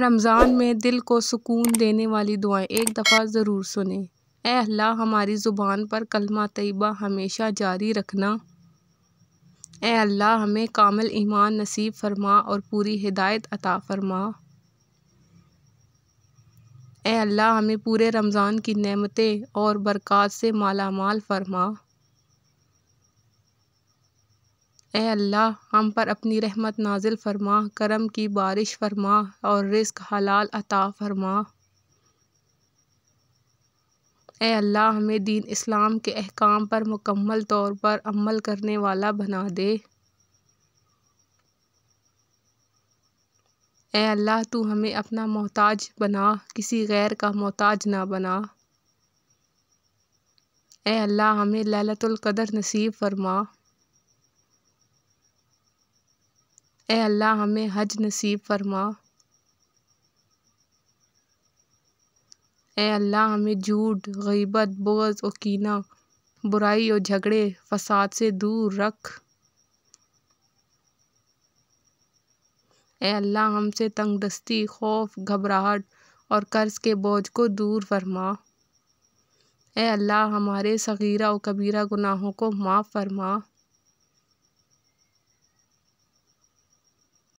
रमज़ान में दिल को सुकून देने वाली दुआएं एक दफ़ा ज़रूर सुने ए अल्लाह हमारी ज़ुबान पर कलमा तयबा हमेशा जारी रखना ए अल्लाह हमें कामिल ईमान नसीब फरमा और पूरी हिदायत अता फरमा ए अल्लाह हमें पूरे रमज़ान की नेमतें और बरक़ात से मालामाल फरमा ए अल्लाह हम पर अपनी रहमत नाजिल फरमा करम की बारिश फरमा और रिस्क हलाल अता फरमा ए अल्लाह हमें दीन इस्लाम के अहकाम पर मुकम्मल तौर पर अमल करने वाला बना दे ए अल्लाह तू हमें अपना मोहताज बना किसी गैर का मोहताज ना बना ए अल्लाह हमें ललतुल्कदर नसीब फरमा ए अल्लाह हमें हज नसीब फरमा ए अल्लाह हमें झूठ गईबत बोझ और कीना बुराई और झगड़े फसाद से दूर रख ए अल्लाह हमसे तंगदस्ती खौफ घबराहट और कर्ज़ के बोझ को दूर फरमा ए अल्लाह हमारे सगीरा और कबीरा गुनाहों को माफ़ फरमा